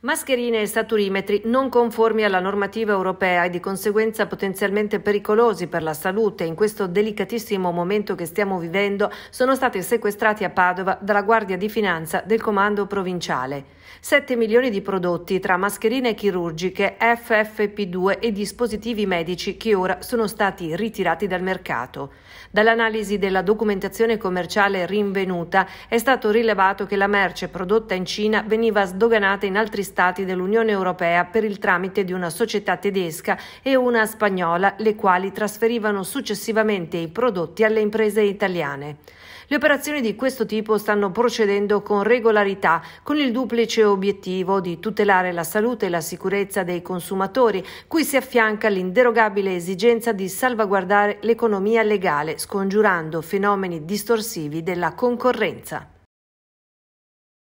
Mascherine e saturimetri non conformi alla normativa europea e di conseguenza potenzialmente pericolosi per la salute in questo delicatissimo momento che stiamo vivendo sono stati sequestrati a Padova dalla Guardia di Finanza del Comando Provinciale. 7 milioni di prodotti tra mascherine chirurgiche, FFP2 e dispositivi medici che ora sono stati ritirati dal mercato. Dall'analisi della documentazione commerciale rinvenuta è stato rilevato che la merce prodotta in Cina veniva sdoganata in altri Stati dell'Unione Europea per il tramite di una società tedesca e una spagnola, le quali trasferivano successivamente i prodotti alle imprese italiane. Le operazioni di questo tipo stanno procedendo con regolarità, con il duplice obiettivo di tutelare la salute e la sicurezza dei consumatori, cui si affianca l'inderogabile esigenza di salvaguardare l'economia legale, scongiurando fenomeni distorsivi della concorrenza.